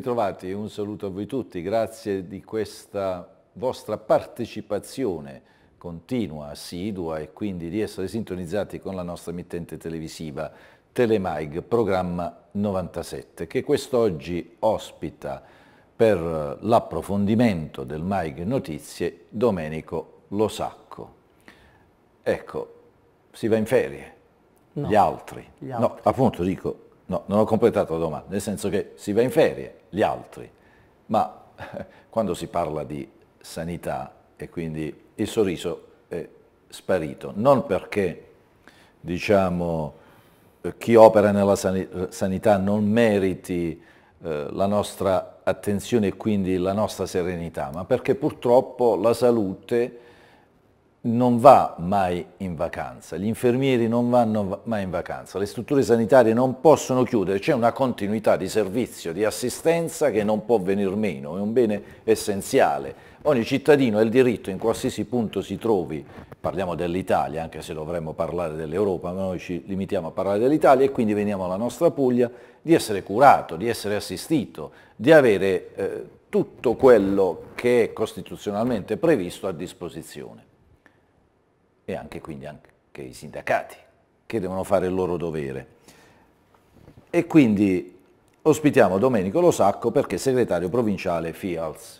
ritrovati, un saluto a voi tutti, grazie di questa vostra partecipazione continua, assidua e quindi di essere sintonizzati con la nostra emittente televisiva Telemaig, programma 97, che quest'oggi ospita per l'approfondimento del MAIG Notizie Domenico Losacco. Ecco, si va in ferie, no. gli altri. Gli altri. No, appunto dico, No, non ho completato la domanda, nel senso che si va in ferie, gli altri, ma quando si parla di sanità e quindi il sorriso è sparito, non perché diciamo, chi opera nella sanità non meriti eh, la nostra attenzione e quindi la nostra serenità, ma perché purtroppo la salute non va mai in vacanza, gli infermieri non vanno mai in vacanza, le strutture sanitarie non possono chiudere, c'è una continuità di servizio, di assistenza che non può venir meno, è un bene essenziale. Ogni cittadino ha il diritto in qualsiasi punto si trovi, parliamo dell'Italia, anche se dovremmo parlare dell'Europa, ma noi ci limitiamo a parlare dell'Italia e quindi veniamo alla nostra Puglia, di essere curato, di essere assistito, di avere eh, tutto quello che è costituzionalmente previsto a disposizione e anche quindi anche i sindacati che devono fare il loro dovere. E quindi ospitiamo Domenico Lo Sacco perché è segretario provinciale FIALS.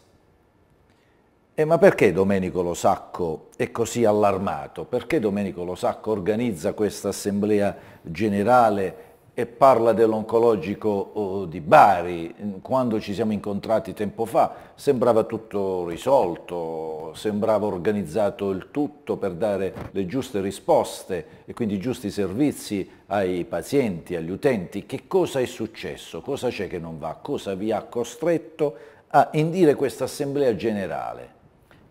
E ma perché Domenico Lo Sacco è così allarmato? Perché Domenico Lo Sacco organizza questa assemblea generale e parla dell'oncologico di Bari, quando ci siamo incontrati tempo fa sembrava tutto risolto, sembrava organizzato il tutto per dare le giuste risposte e quindi i giusti servizi ai pazienti, agli utenti. Che cosa è successo? Cosa c'è che non va? Cosa vi ha costretto a indire questa assemblea generale?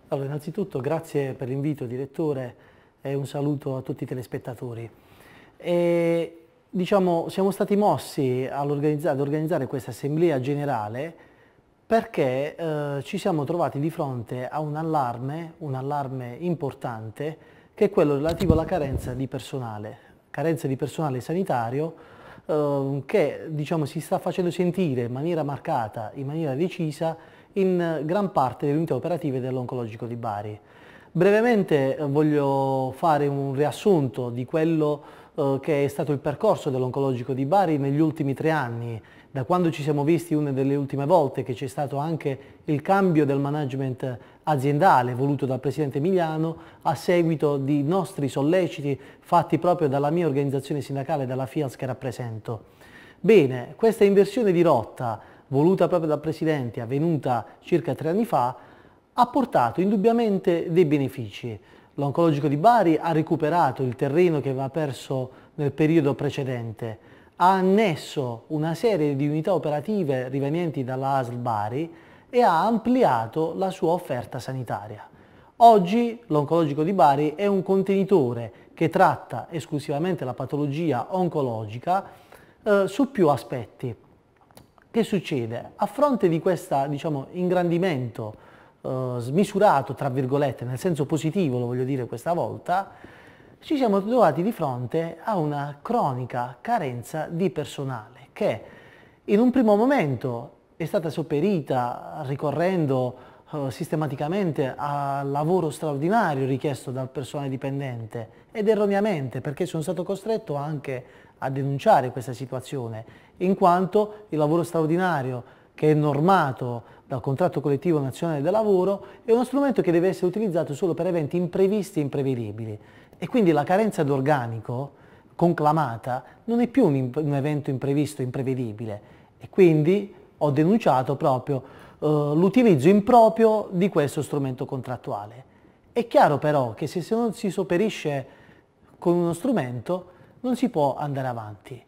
Allora, innanzitutto grazie per l'invito direttore e un saluto a tutti i telespettatori. E Diciamo, siamo stati mossi ad organizzare questa assemblea generale perché eh, ci siamo trovati di fronte a un allarme, un allarme importante, che è quello relativo alla carenza di personale, carenza di personale sanitario eh, che diciamo, si sta facendo sentire in maniera marcata, in maniera decisa, in gran parte delle unità operative dell'Oncologico di Bari. Brevemente eh, voglio fare un riassunto di quello eh, che è stato il percorso dell'oncologico di Bari negli ultimi tre anni, da quando ci siamo visti una delle ultime volte che c'è stato anche il cambio del management aziendale voluto dal Presidente Emiliano a seguito di nostri solleciti fatti proprio dalla mia organizzazione sindacale, dalla FIAS che rappresento. Bene, questa inversione di rotta voluta proprio dal Presidente, avvenuta circa tre anni fa, ha portato indubbiamente dei benefici. L'oncologico di Bari ha recuperato il terreno che aveva perso nel periodo precedente, ha annesso una serie di unità operative rivenienti dalla ASL Bari e ha ampliato la sua offerta sanitaria. Oggi l'oncologico di Bari è un contenitore che tratta esclusivamente la patologia oncologica eh, su più aspetti. Che succede? A fronte di questo diciamo, ingrandimento eh, smisurato, tra virgolette, nel senso positivo lo voglio dire questa volta, ci siamo trovati di fronte a una cronica carenza di personale che in un primo momento è stata sopperita ricorrendo eh, sistematicamente al lavoro straordinario richiesto dal personale dipendente ed erroneamente perché sono stato costretto anche a denunciare questa situazione in quanto il lavoro straordinario che è normato dal contratto collettivo nazionale del lavoro, è uno strumento che deve essere utilizzato solo per eventi imprevisti e imprevedibili. E quindi la carenza d'organico conclamata non è più un, un, evento imprevisto, e imprevedibile. E quindi ho denunciato proprio eh, l'utilizzo improprio di questo strumento contrattuale. È chiaro però che se non si sopperisce con uno strumento non si può andare avanti.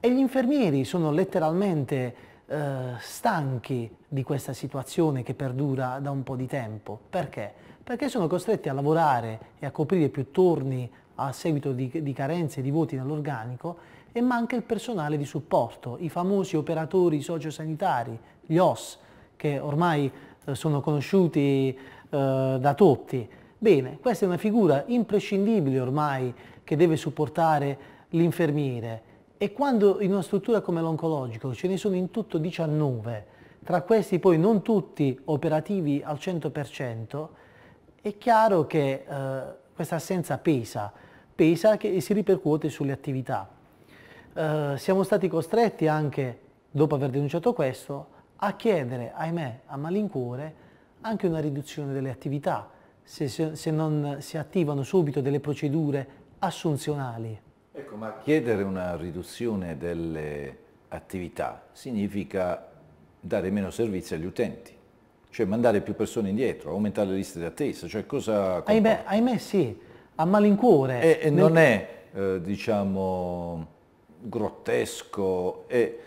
E gli infermieri sono letteralmente eh, stanchi di questa situazione che perdura da un po' di tempo. Perché? Perché sono costretti a lavorare e a coprire più torni a seguito di, di carenze di voti nell'organico e manca il personale di supporto, i famosi operatori sociosanitari, gli OS, che ormai eh, sono conosciuti eh, da tutti. Bene, questa è una figura imprescindibile ormai che deve supportare l'infermiere e quando in una struttura come l'oncologico ce ne sono in tutto 19, tra questi poi non tutti operativi al 100%, è chiaro che eh, questa assenza pesa, pesa e si ripercuote sulle attività. Eh, siamo stati costretti anche, dopo aver denunciato questo, a chiedere, ahimè, a malincuore, anche una riduzione delle attività, se, se non si attivano subito delle procedure assunzionali. Ecco, ma chiedere una riduzione delle attività significa dare meno servizi agli utenti, cioè mandare più persone indietro, aumentare le liste d'attesa, cioè cosa... Ahimè, ahimè, sì, a malincuore. E, e non è, eh, diciamo, grottesco e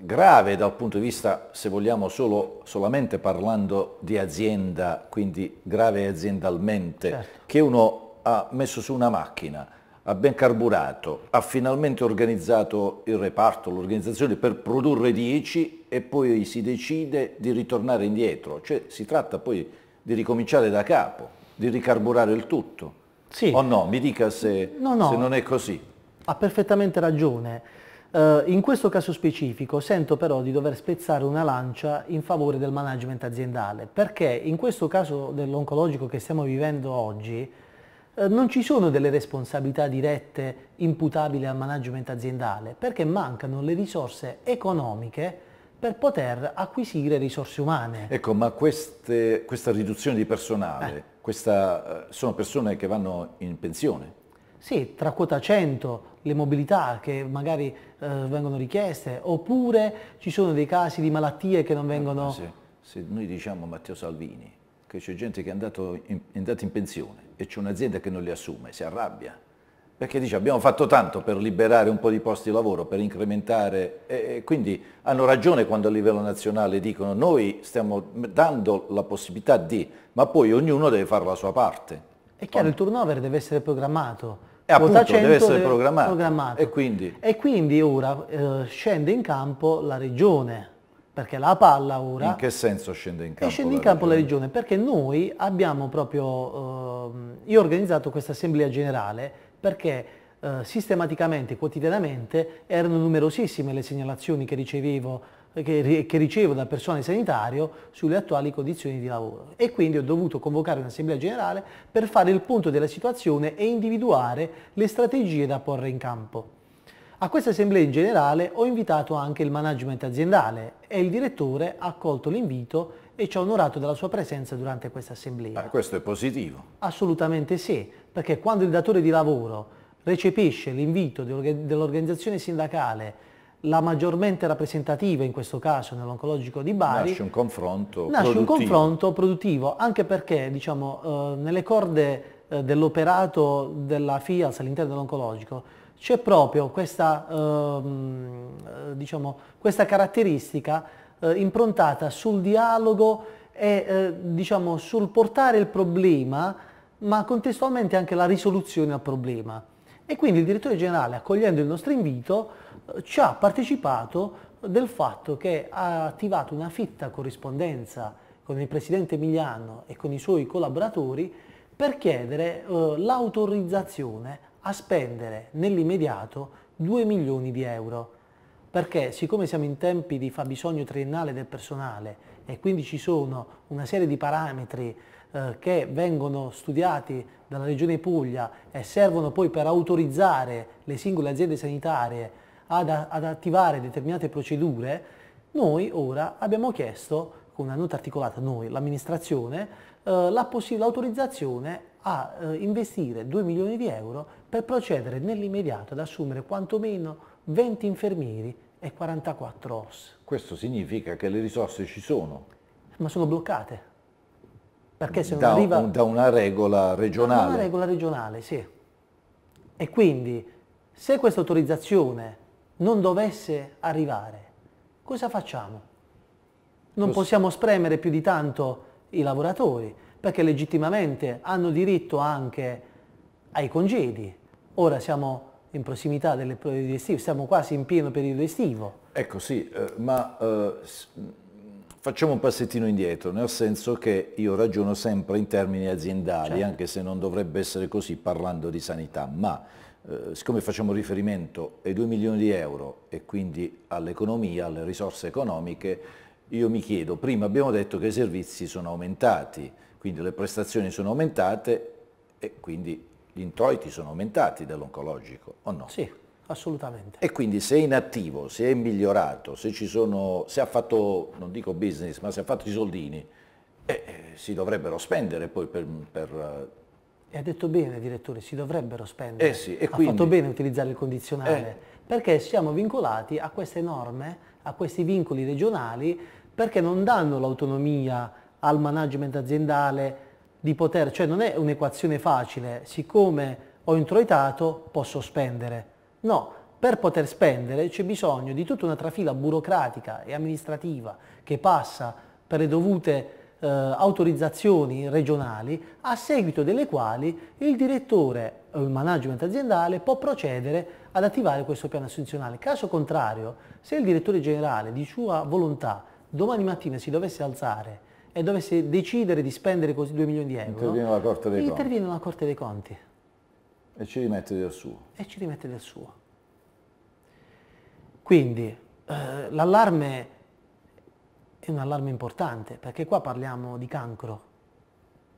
grave dal punto di vista, se vogliamo, solo, solamente parlando di azienda, quindi grave aziendalmente, certo. che uno ha messo su una macchina ha ben carburato, ha finalmente organizzato il reparto, l'organizzazione per produrre 10 e poi si decide di ritornare indietro, cioè si tratta poi di ricominciare da capo, di ricarburare il tutto. Sì. O no, mi dica se, no, no, se non è così. Ha perfettamente ragione. Uh, in questo caso specifico sento però di dover spezzare una lancia in favore del management aziendale, perché in questo caso dell'oncologico che stiamo vivendo oggi, eh, non ci sono delle responsabilità dirette imputabili al management aziendale perché mancano le risorse economiche per poter acquisire risorse umane. Ecco, ma queste, questa riduzione di personale, eh. questa, eh, sono persone che vanno in pensione? Sì, tra quota 100, le mobilità che magari eh, vengono richieste, oppure ci sono dei casi di malattie che non ah, vengono... Sì, se noi diciamo Matteo Salvini che c'è gente che è, andato in, andata in pensione e c'è un'azienda che non li assume, si arrabbia, perché dice abbiamo fatto tanto per liberare un po' di posti di lavoro, per incrementare, e quindi hanno ragione quando a livello nazionale dicono noi stiamo dando la possibilità di, ma poi ognuno deve fare la sua parte. È chiaro, il turnover deve essere programmato. E appunto, deve essere deve programmato. programmato. E, quindi? e quindi? ora eh, scende in campo la regione perché la palla ora... In che senso scende in campo? Scende in campo la regione? perché noi abbiamo proprio... Eh, io ho organizzato questa assemblea generale perché eh, sistematicamente, quotidianamente, erano numerosissime le segnalazioni che ricevevo che, che, ricevo dal personale sanitario sulle attuali condizioni di lavoro e quindi ho dovuto convocare un'assemblea generale per fare il punto della situazione e individuare le strategie da porre in campo. A questa assemblea in generale ho invitato anche il management aziendale e il direttore ha accolto l'invito e ci ha onorato della sua presenza durante questa assemblea. Eh, questo è positivo. Assolutamente sì, perché quando il datore di lavoro recepisce l'invito dell'organizzazione sindacale la maggiormente rappresentativa in questo caso nell'oncologico di Bari nasce un confronto nasce produttivo. un confronto produttivo anche perché diciamo, eh, nelle corde eh, dell'operato della FIAS all'interno dell'oncologico c'è proprio questa, ehm, eh, diciamo, questa caratteristica eh, improntata sul dialogo e eh, diciamo, sul portare il problema, ma contestualmente anche la risoluzione al problema. E quindi il direttore generale, accogliendo il nostro invito, eh, ci ha partecipato del fatto che ha attivato una fitta corrispondenza con il presidente Emiliano e con i suoi collaboratori per chiedere eh, l'autorizzazione a spendere nell'immediato 2 milioni di euro, perché siccome siamo in tempi di fabbisogno triennale del personale e quindi ci sono una serie di parametri eh, che vengono studiati dalla Regione Puglia e servono poi per autorizzare le singole aziende sanitarie ad, ad attivare determinate procedure, noi ora abbiamo chiesto con una nota articolata noi, l'amministrazione, eh, l'autorizzazione a eh, investire 2 milioni di euro per procedere nell'immediato ad assumere quantomeno 20 infermieri e 44 OS. Questo significa che le risorse ci sono. Ma sono bloccate. Perché se non da, arriva... Un, da una regola regionale. Da una regola regionale, sì. E quindi, se questa autorizzazione non dovesse arrivare, cosa facciamo? Non possiamo spremere più di tanto i lavoratori perché legittimamente hanno diritto anche ai congedi. Ora siamo in prossimità del periodo estivo, siamo quasi in pieno periodo estivo. Ecco sì, eh, ma eh, facciamo un passettino indietro, nel senso che io ragiono sempre in termini aziendali, certo. anche se non dovrebbe essere così parlando di sanità, ma eh, siccome facciamo riferimento ai 2 milioni di euro e quindi all'economia, alle risorse economiche, io mi chiedo, prima abbiamo detto che i servizi sono aumentati, quindi le prestazioni sono aumentate e quindi gli introiti sono aumentati dell'oncologico, o no? Sì, assolutamente. E quindi se è inattivo, se è migliorato, se, sono, se ha fatto, non dico business, ma se ha fatto i soldini, eh, eh, si dovrebbero spendere poi per... per e ha detto bene direttore, si dovrebbero spendere. Eh sì, e ha quindi, fatto bene utilizzare il condizionale, eh. perché siamo vincolati a queste norme, a questi vincoli regionali, perché non danno l'autonomia al management aziendale di poter, cioè non è un'equazione facile, siccome ho introitato posso spendere. No, per poter spendere c'è bisogno di tutta una trafila burocratica e amministrativa che passa per le dovute eh, autorizzazioni regionali a seguito delle quali il direttore o il management aziendale può procedere ad attivare questo piano assunzionale. Caso contrario, se il direttore generale di sua volontà domani mattina si dovesse alzare e dovesse decidere di spendere così 2 milioni di euro, interviene la Corte dei, interviene conti. La Corte dei Conti. E ci rimette del suo. E ci rimette del suo. Quindi eh, l'allarme è un allarme importante, perché qua parliamo di cancro,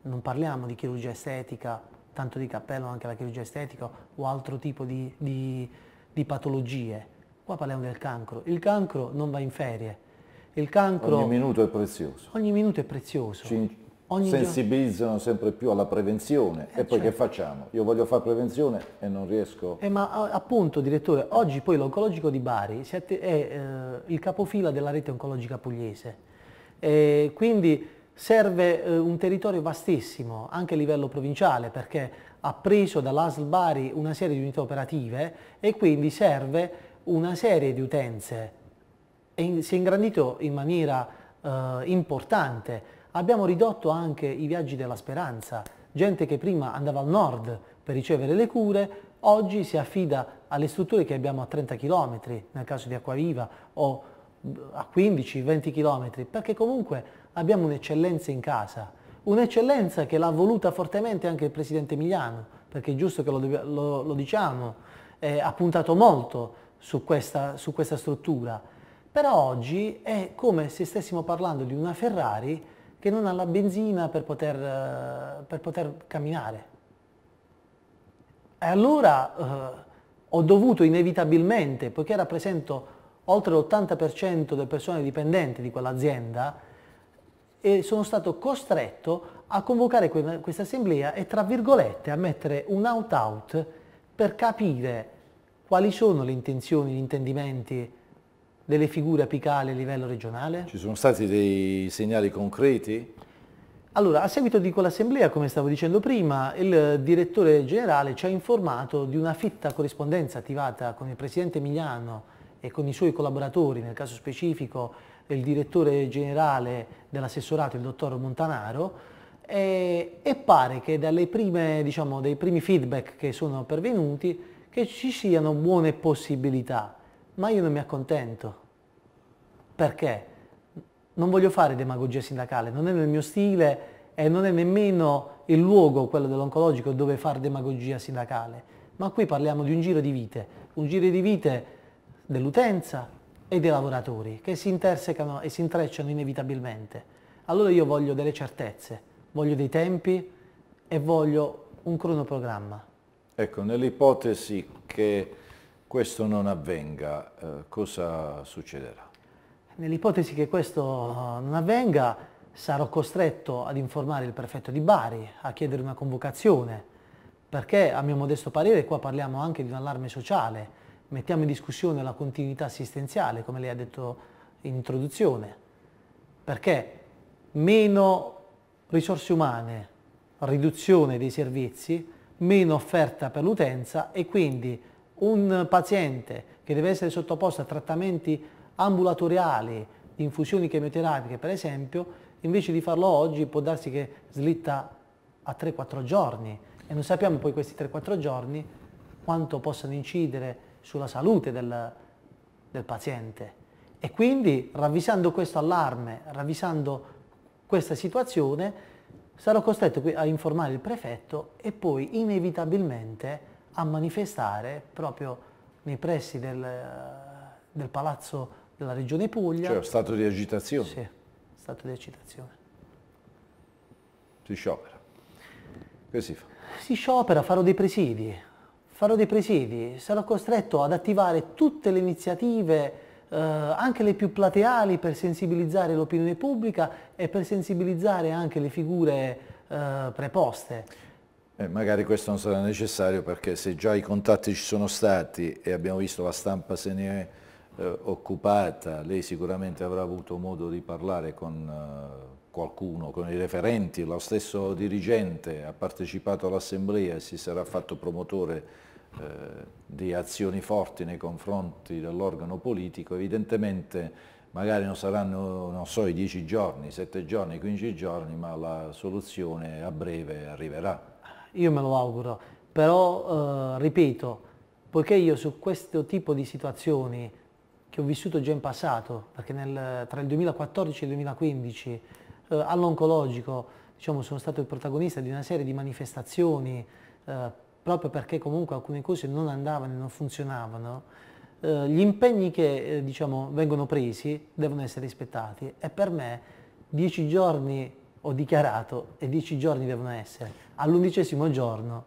non parliamo di chirurgia estetica, tanto di cappello anche la chirurgia estetica o altro tipo di, di, di patologie. Qua parliamo del cancro. Il cancro non va in ferie, il cancro... Ogni minuto è prezioso. Ogni minuto è prezioso. Ci ogni sensibilizzano sempre più alla prevenzione eh, e poi cioè... che certo. facciamo? Io voglio fare prevenzione e non riesco... Eh, ma appunto direttore, oggi poi l'oncologico di Bari è eh, il capofila della rete oncologica pugliese. E quindi serve eh, un territorio vastissimo anche a livello provinciale perché ha preso dall'ASL Bari una serie di unità operative e quindi serve una serie di utenze in, si è ingrandito in maniera eh, importante. Abbiamo ridotto anche i viaggi della speranza, gente che prima andava al nord per ricevere le cure, oggi si affida alle strutture che abbiamo a 30 km, nel caso di Acquaviva, o mm, a 15-20 km, perché comunque abbiamo un'eccellenza in casa, un'eccellenza che l'ha voluta fortemente anche il Presidente Emiliano, perché è giusto che lo, lo, lo diciamo, eh, ha puntato molto su questa, su questa struttura però oggi è come se stessimo parlando di una Ferrari che non ha la benzina per poter, eh, per poter camminare. E allora eh, ho dovuto inevitabilmente, poiché rappresento oltre l'80% delle persone dipendenti di quell'azienda, e sono stato costretto a convocare que questa assemblea e tra virgolette a mettere un out-out per capire quali sono le intenzioni, gli intendimenti delle figure apicali a livello regionale? Ci sono stati dei segnali concreti? Allora, a seguito di quell'assemblea, come stavo dicendo prima, il direttore generale ci ha informato di una fitta corrispondenza attivata con il presidente Emiliano e con i suoi collaboratori, nel caso specifico il direttore generale dell'assessorato, il dottor Montanaro, e, e pare che dalle prime, diciamo, dai primi feedback che sono pervenuti che ci siano buone possibilità, ma io non mi accontento perché? Non voglio fare demagogia sindacale, non è nel mio stile e non è nemmeno il luogo, quello dell'oncologico, dove fare demagogia sindacale. Ma qui parliamo di un giro di vite, un giro di vite dell'utenza e dei lavoratori che si intersecano e si intrecciano inevitabilmente. Allora io voglio delle certezze, voglio dei tempi e voglio un cronoprogramma. Ecco, nell'ipotesi che questo non avvenga, eh, cosa succederà? Nell'ipotesi che questo eh, non avvenga sarò costretto ad informare il prefetto di Bari, a chiedere una convocazione, perché a mio modesto parere qua parliamo anche di un allarme sociale, mettiamo in discussione la continuità assistenziale, come lei ha detto in introduzione, perché meno risorse umane, riduzione dei servizi, meno offerta per l'utenza e quindi un paziente che deve essere sottoposto a trattamenti ambulatoriale di infusioni chemioterapiche, per esempio, invece di farlo oggi può darsi che slitta a 3-4 giorni e non sappiamo poi questi 3-4 giorni quanto possano incidere sulla salute del, del paziente. E quindi ravvisando questo allarme, ravvisando questa situazione, sarò costretto a informare il prefetto e poi inevitabilmente a manifestare proprio nei pressi del, del palazzo della regione Puglia. Cioè, stato di agitazione. Sì, stato di agitazione. Si sciopera. Che si fa? Si sciopera, farò dei presidi. Farò dei presidi. Sarò costretto ad attivare tutte le iniziative, eh, anche le più plateali, per sensibilizzare l'opinione pubblica e per sensibilizzare anche le figure eh, preposte. Eh, magari questo non sarà necessario perché se già i contatti ci sono stati e abbiamo visto la stampa se ne è eh, occupata, lei sicuramente avrà avuto modo di parlare con eh, qualcuno, con i referenti, lo stesso dirigente ha partecipato all'assemblea e si sarà fatto promotore eh, di azioni forti nei confronti dell'organo politico, evidentemente magari non saranno, non so, i dieci giorni, i 7 giorni, i 15 giorni, ma la soluzione a breve arriverà. Io me lo auguro, però eh, ripeto, poiché io su questo tipo di situazioni che ho vissuto già in passato, perché nel, tra il 2014 e il 2015 eh, all'oncologico diciamo, sono stato il protagonista di una serie di manifestazioni eh, proprio perché comunque alcune cose non andavano e non funzionavano. Eh, gli impegni che eh, diciamo, vengono presi devono essere rispettati e per me dieci giorni ho dichiarato e dieci giorni devono essere. All'undicesimo giorno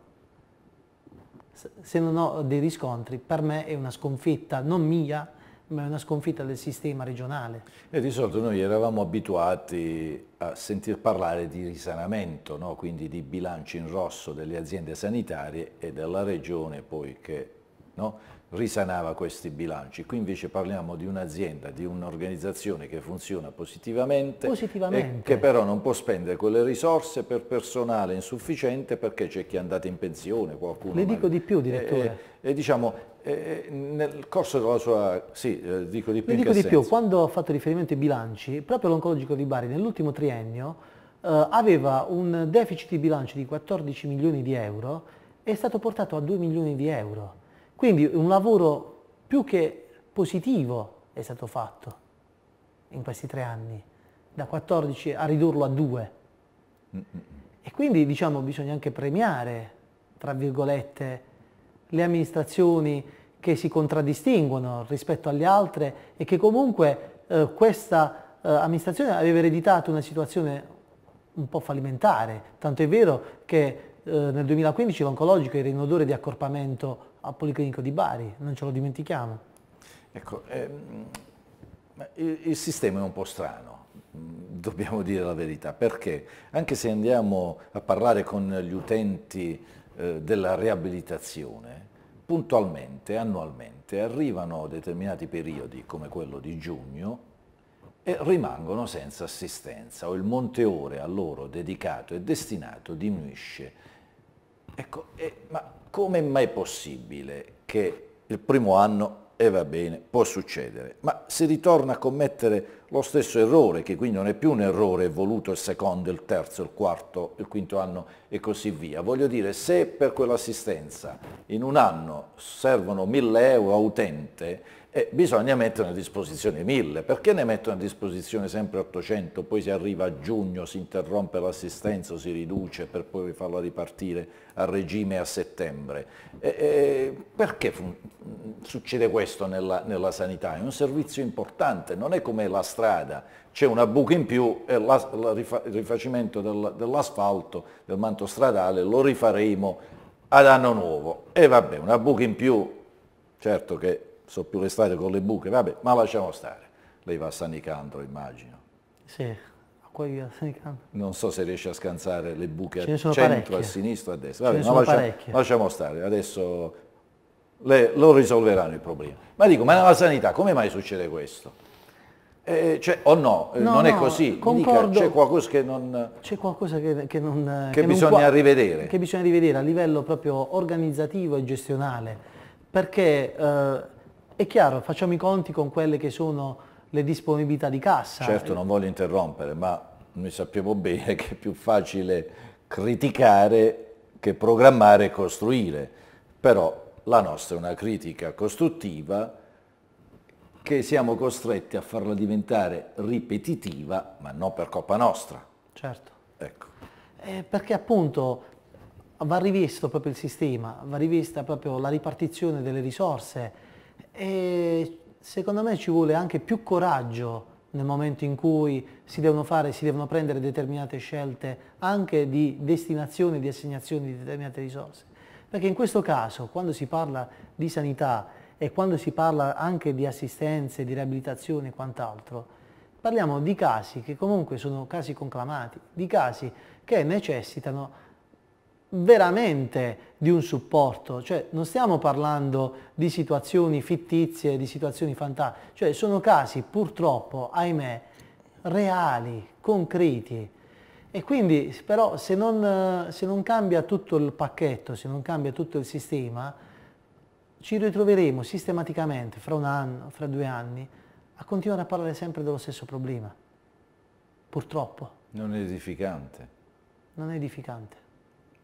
se non ho dei riscontri per me è una sconfitta non mia ma è una sconfitta del sistema regionale. E eh, di solito noi eravamo abituati a sentir parlare di risanamento, no? quindi di bilancio in rosso delle aziende sanitarie e della regione poi che no? risanava questi bilanci. Qui invece parliamo di un'azienda, di un'organizzazione che funziona positivamente, positivamente. che però non può spendere quelle risorse per personale insufficiente perché c'è chi è andato in pensione, qualcuno... Le dico magari... di più, direttore. E, e, e diciamo, eh, eh, nel corso della sua... sì, eh, dico di più. dico di senso? più, quando ho fatto riferimento ai bilanci, proprio l'oncologico di Bari nell'ultimo triennio eh, aveva un deficit di bilancio di 14 milioni di euro e è stato portato a 2 milioni di euro. Quindi un lavoro più che positivo è stato fatto in questi tre anni, da 14 a ridurlo a 2. Mm, mm -mm. E quindi diciamo bisogna anche premiare, tra virgolette, le amministrazioni che si contraddistinguono rispetto alle altre e che comunque eh, questa eh, amministrazione aveva ereditato una situazione un po' fallimentare, tanto è vero che eh, nel 2015 l'oncologico era in odore di accorpamento al Policlinico di Bari, non ce lo dimentichiamo. Ecco, ehm, il, il, sistema è un po' strano, mm, dobbiamo dire la verità, perché anche se andiamo a parlare con gli utenti eh, della riabilitazione, puntualmente, annualmente, arrivano determinati periodi come quello di giugno e rimangono senza assistenza o il monteore a loro dedicato e destinato diminuisce. Ecco, eh, ma come mai possibile che il primo anno e va bene, può succedere, ma si ritorna a commettere lo stesso errore, che quindi non è più un errore voluto il secondo, il terzo, il quarto, il quinto anno e così via. Voglio dire, se per quell'assistenza in un anno servono 1000 euro a utente, e bisogna mettere a disposizione mille, perché ne mettono a disposizione sempre 800, poi si arriva a giugno, si interrompe l'assistenza si riduce per poi farla ripartire a regime a settembre? E, e perché succede questo nella, nella, sanità? È un servizio importante, non è come la strada, c'è una buca in più e la, la rifa, il rifacimento del, dell'asfalto, del manto stradale lo rifaremo ad anno nuovo. E vabbè, una buca in più, certo che so più l'estate con le buche, vabbè, ma lasciamo stare. Lei va a San Nicandro, immagino. Sì, a cui a San Nicandro. Non so se riesce a scansare le buche a centro, parecchie. a sinistra, a destra. Vabbè, ma lasciamo, lasciamo stare, adesso le, lo risolveranno il problema. Ma dico, ma nella sanità come mai succede questo? Eh, cioè, o oh no, eh, no, non no, è così, c'è qualcosa che non... C'è qualcosa che, che non... Che, che bisogna non, rivedere. Che bisogna rivedere a livello proprio organizzativo e gestionale, perché eh, è chiaro, facciamo i conti con quelle che sono le disponibilità di cassa. Certo, non voglio interrompere, ma noi sappiamo bene che è più facile criticare che programmare e costruire, però la nostra è una critica costruttiva che siamo costretti a farla diventare ripetitiva, ma non per colpa nostra. Certo. Ecco. Eh, perché appunto va rivisto proprio il sistema, va rivista proprio la ripartizione delle risorse, e secondo me ci vuole anche più coraggio nel momento in cui si devono fare, si devono prendere determinate scelte anche di destinazione, di assegnazione di determinate risorse. Perché in questo caso, quando si parla di sanità e quando si parla anche di assistenze, di riabilitazione e quant'altro, parliamo di casi che comunque sono casi conclamati, di casi che necessitano veramente di un supporto, cioè non stiamo parlando di situazioni fittizie, di situazioni fantastiche, cioè sono casi purtroppo, ahimè, reali, concreti. E quindi però se non, se non cambia tutto il pacchetto, se non cambia tutto il sistema, ci ritroveremo sistematicamente fra un anno, fra due anni, a continuare a parlare sempre dello stesso problema. Purtroppo. Non è edificante. Non è edificante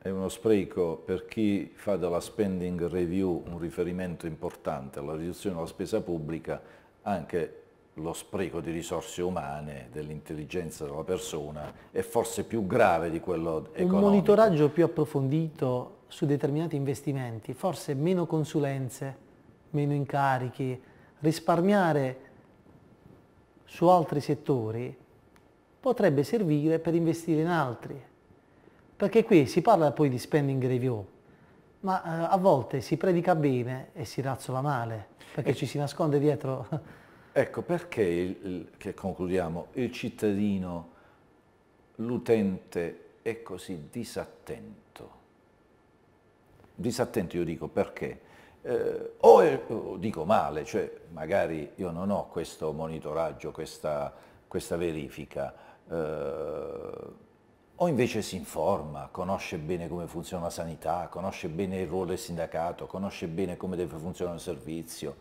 è uno spreco per chi fa della spending review un riferimento importante alla riduzione della spesa pubblica, anche lo spreco di risorse umane, dell'intelligenza della persona è forse più grave di quello economico. Un monitoraggio più approfondito su determinati investimenti, forse meno consulenze, meno incarichi, risparmiare su altri settori potrebbe servire per investire in altri perché qui si parla poi di spending review, ma eh, a volte si predica bene e si razzola male, perché e... Eh. ci si nasconde dietro. Ecco, perché, il, il, che concludiamo, il cittadino, l'utente è così disattento? Disattento io dico perché? Eh, o, è, o, dico male, cioè magari io non ho questo monitoraggio, questa, questa verifica, eh, o invece si informa, conosce bene come funziona la sanità, conosce bene il ruolo del sindacato, conosce bene come deve funzionare il servizio.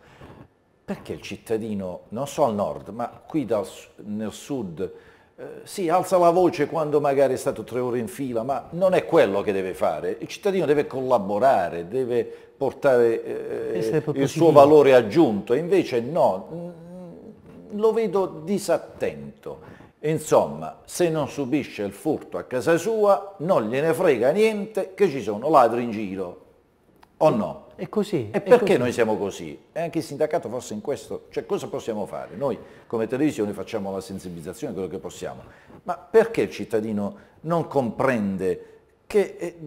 Perché il cittadino, non so al nord, ma qui dal, nel sud, eh, si alza la voce quando magari è stato tre ore in fila, ma non è quello che deve fare. Il cittadino deve collaborare, deve portare eh, il positivo. suo valore aggiunto, invece no, lo vedo disattento. Insomma, se non subisce il furto a casa sua, non gliene frega niente che ci sono ladri in giro. O no? È così. E perché così. noi siamo così? E anche il sindacato forse in questo, cioè cosa possiamo fare? Noi come televisione facciamo la sensibilizzazione, quello che possiamo, ma perché il cittadino non comprende che eh,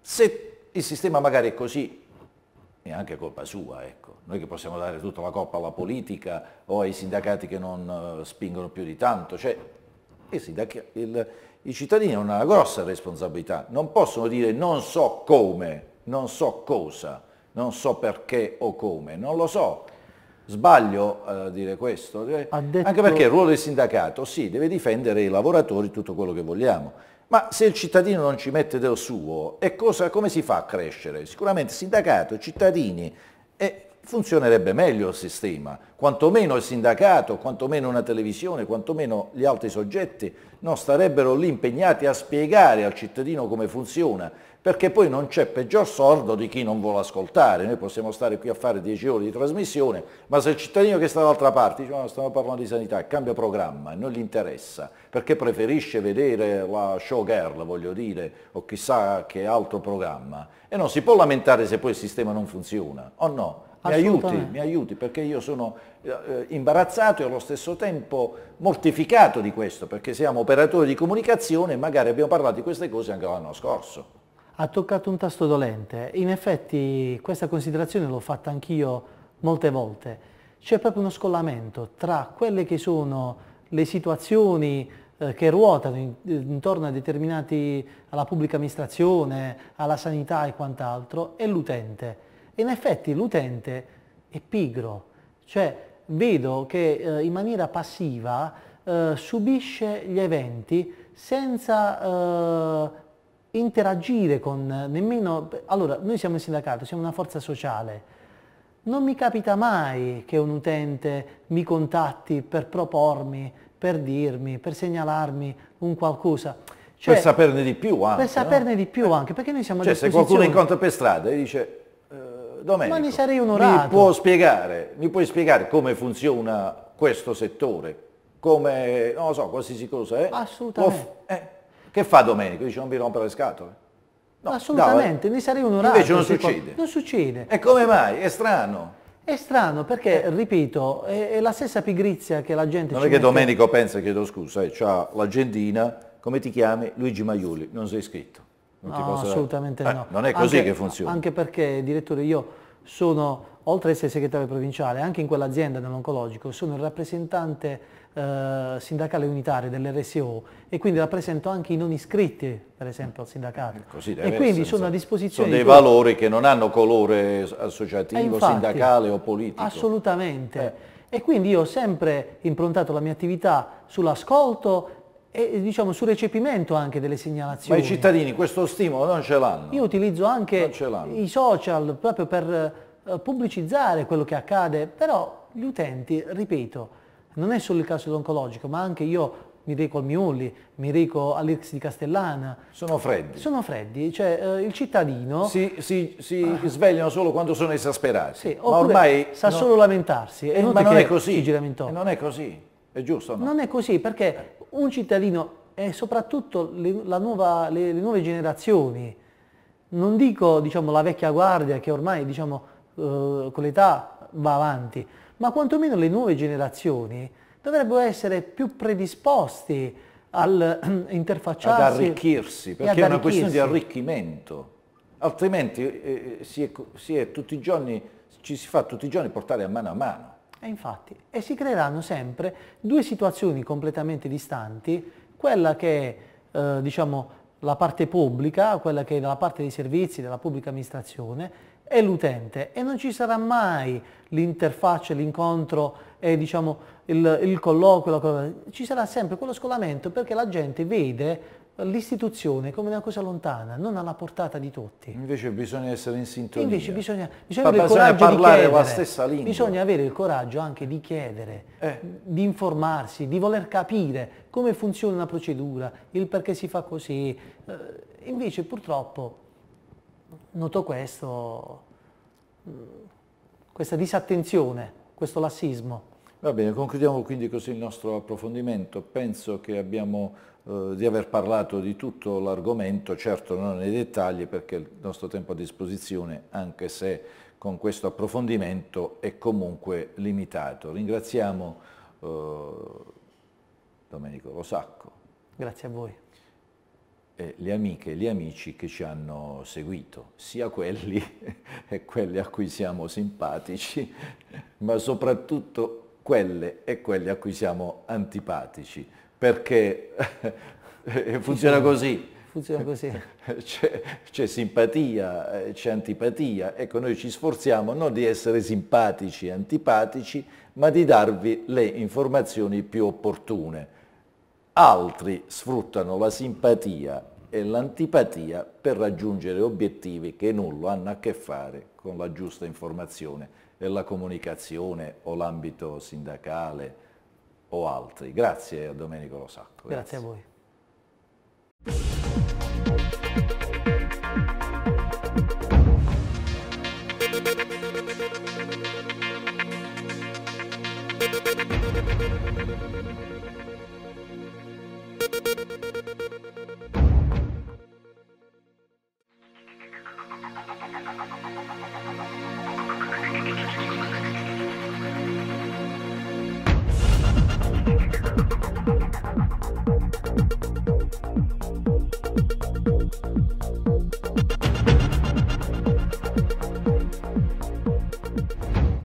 se il sistema magari è così, è anche colpa sua, ecco. Noi che possiamo dare tutta la colpa alla politica o ai sindacati che non eh, spingono più di tanto, cioè i, sindac- il, i cittadini hanno una grossa responsabilità, non possono dire non so come, non so cosa, non so perché o come, non lo so. Sbaglio a eh, dire questo, detto... anche perché il ruolo del sindacato, sì, deve difendere i lavoratori tutto quello che vogliamo, ma se il cittadino non ci mette del suo, cosa, come si fa a crescere? Sicuramente sindacato, cittadini, e funzionerebbe meglio il sistema, quantomeno il sindacato, quantomeno una televisione, quantomeno gli altri soggetti non starebbero lì impegnati a spiegare al cittadino come funziona perché poi non c'è peggior sordo di chi non vuole ascoltare. Noi possiamo stare qui a fare 10 ore di trasmissione, ma se il cittadino che sta dall'altra parte dice no, stiamo parlando di sanità, cambia programma e non gli interessa, perché preferisce vedere la showgirl, voglio dire, o chissà che altro programma. E non si può lamentare se poi il sistema non funziona, o no? Mi aiuti, mi aiuti, perché io sono eh, eh, imbarazzato e allo stesso tempo mortificato di questo, perché siamo operatori di comunicazione e magari abbiamo parlato di queste cose anche l'anno scorso ha toccato un tasto dolente. In effetti questa considerazione l'ho fatta anch'io molte volte. C'è proprio uno scollamento tra quelle che sono le situazioni eh, che ruotano eh, intorno a determinati, alla pubblica amministrazione, alla sanità e quant'altro, e l'utente. In effetti l'utente è pigro, cioè vedo che eh, in maniera passiva eh, subisce gli eventi senza eh, interagire con nemmeno... Allora, noi siamo il sindacato, siamo una forza sociale. Non mi capita mai che un utente mi contatti per propormi, per dirmi, per segnalarmi un qualcosa. Cioè, per saperne di più anche. Per saperne no? di più anche, perché noi siamo... Cioè se qualcuno incontra per strada e dice... Eh, Domenico, ma ne sarei onorato. Mi, può spiegare, mi puoi spiegare come funziona questo settore? Come, non lo so, qualsiasi cosa, eh? Assolutamente. Eh. Che fa Domenico? Dice non vi rompo le scatole. No, Assolutamente, no, ne sarei onorato. Invece non succede. Può... Non succede. E come mai? È strano. È strano perché, eh. ripeto, è, è la stessa pigrizia che la gente... Non è mette... che Domenico pensa, chiedo scusa, eh, c'ha l'agendina, come ti chiami? Luigi Maiuli, non sei iscritto. Non no, assolutamente dare. Eh, no. Eh, non è così anche, che funziona. Anche perché, direttore, io sono oltre ad essere segretario provinciale, anche in quell'azienda nell'oncologico, sono il rappresentante eh, sindacale unitario dell'RSO e quindi rappresento anche i non iscritti, per esempio, al sindacato. Eh, così, deve e quindi senso, sono a disposizione... Sono dei valori che non hanno colore associativo, eh, infatti, sindacale o politico. Assolutamente. Eh. E quindi io ho sempre improntato la mia attività sull'ascolto e diciamo sul recepimento anche delle segnalazioni. Ma i cittadini questo stimolo non ce l'hanno? Io utilizzo anche i social proprio per eh, pubblicizzare quello che accade, però gli utenti, ripeto, non è solo il caso dell'oncologico, ma anche io mi reco al Miulli, mi reco all'Ix di Castellana. Sono freddi. Sono freddi, cioè eh, il cittadino... Si, si, si ah. svegliano solo quando sono esasperati. Sì, ma ormai... sa no. solo lamentarsi. È eh, ma non è così. non è così, è giusto no? Non è così, perché eh. un cittadino e soprattutto le, nuova, le, le nuove generazioni, non dico diciamo, la vecchia guardia che ormai diciamo, eh, con l'età va avanti, ma quantomeno le nuove generazioni dovrebbero essere più predisposte al interfacciarsi. Ad arricchirsi, perché è una questione di arricchimento, altrimenti eh, eh si è, si è giorni, ci si fa tutti i giorni portare a mano a mano. E infatti, e si creeranno sempre due situazioni completamente distanti, quella che è eh, diciamo, la parte pubblica, quella che è la parte dei servizi della pubblica amministrazione è l'utente e non ci sarà mai l'interfaccia, l'incontro e diciamo, il, il colloquio, ci sarà sempre quello scolamento perché la gente vede l'istituzione come una cosa lontana, non alla portata di tutti. Invece bisogna essere in sintonia. Invece bisogna, bisogna, avere bisogna parlare la stessa lingua. Bisogna avere il coraggio anche di chiedere, eh. di informarsi, di voler capire come funziona una procedura, il perché si fa così. Eh, invece purtroppo noto questo, mm, questa disattenzione, questo lassismo. Va bene, concludiamo quindi così il nostro approfondimento. Penso che abbiamo eh, di aver parlato di tutto l'argomento, certo non nei dettagli perché il nostro tempo a disposizione, anche se con questo approfondimento, è comunque limitato. Ringraziamo eh, Domenico Rosacco. Grazie a voi eh, le amiche e gli amici che ci hanno seguito, sia quelli e quelli a cui siamo simpatici, ma soprattutto quelle e quelli a cui siamo antipatici, perché funziona così. Funziona così. C'è, simpatia, eh, c'è antipatia. Ecco, noi ci sforziamo non di essere simpatici e antipatici, ma di darvi le informazioni più opportune altri sfruttano la simpatia e l'antipatia per raggiungere obiettivi che nulla hanno a che fare con la giusta informazione e la comunicazione o l'ambito sindacale o altri. Grazie a Domenico Lo Grazie, grazie a voi.